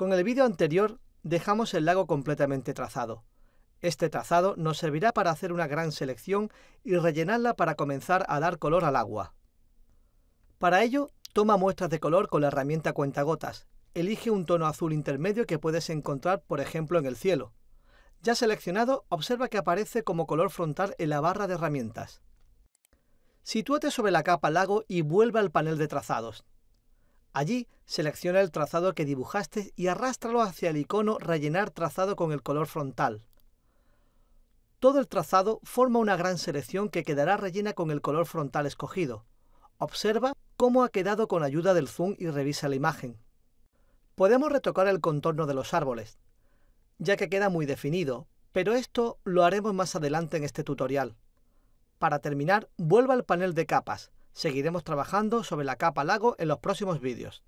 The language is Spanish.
Con el vídeo anterior dejamos el lago completamente trazado. Este trazado nos servirá para hacer una gran selección y rellenarla para comenzar a dar color al agua. Para ello, toma muestras de color con la herramienta cuentagotas. Elige un tono azul intermedio que puedes encontrar, por ejemplo, en el cielo. Ya seleccionado, observa que aparece como color frontal en la barra de herramientas. Sitúate sobre la capa lago y vuelve al panel de trazados. Allí selecciona el trazado que dibujaste y arrástralo hacia el icono Rellenar trazado con el color frontal. Todo el trazado forma una gran selección que quedará rellena con el color frontal escogido. Observa cómo ha quedado con ayuda del zoom y revisa la imagen. Podemos retocar el contorno de los árboles, ya que queda muy definido, pero esto lo haremos más adelante en este tutorial. Para terminar, vuelva al panel de capas, Seguiremos trabajando sobre la capa lago en los próximos vídeos.